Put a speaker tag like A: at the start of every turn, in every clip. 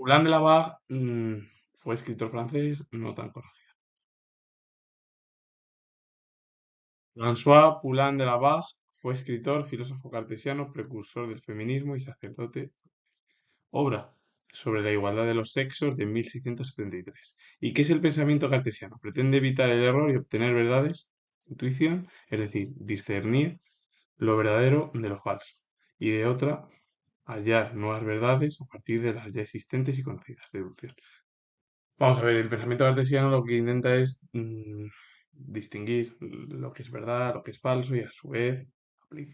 A: Poulain de la Vague mm, fue escritor francés no tan conocido. François Poulain de la Vague fue escritor, filósofo cartesiano, precursor del feminismo y sacerdote. Obra sobre la igualdad de los sexos de 1673. ¿Y qué es el pensamiento cartesiano? Pretende evitar el error y obtener verdades, intuición, es decir, discernir lo verdadero de lo falso y de otra hallar nuevas verdades a partir de las ya existentes y conocidas. Deducción. Vamos a ver, el pensamiento cartesiano lo que intenta es mm, distinguir lo que es verdad, lo que es falso y a su vez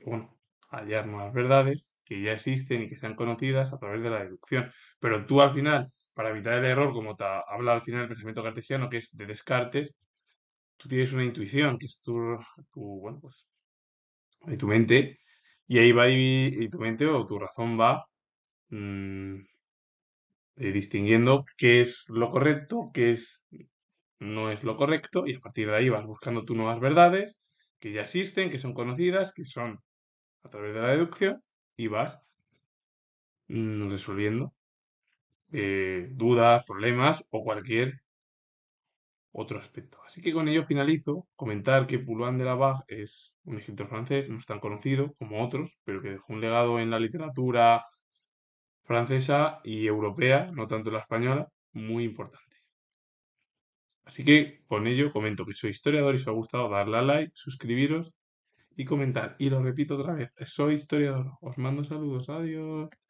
A: bueno, hallar nuevas verdades que ya existen y que sean conocidas a través de la deducción. Pero tú al final, para evitar el error, como te habla al final el pensamiento cartesiano, que es de Descartes, tú tienes una intuición, que es tu, bueno, pues, de tu mente, y ahí va y, tu mente o tu razón va mm, eh, distinguiendo qué es lo correcto, qué es, no es lo correcto, y a partir de ahí vas buscando tus nuevas verdades que ya existen, que son conocidas, que son a través de la deducción, y vas mm, resolviendo eh, dudas, problemas o cualquier otro aspecto. Así que con ello finalizo. Comentar que Poulain de la es un escritor francés, no es tan conocido como otros, pero que dejó un legado en la literatura francesa y europea, no tanto la española, muy importante. Así que con ello comento que soy historiador y os ha gustado darle a like, suscribiros y comentar. Y lo repito otra vez, soy historiador. Os mando saludos, adiós.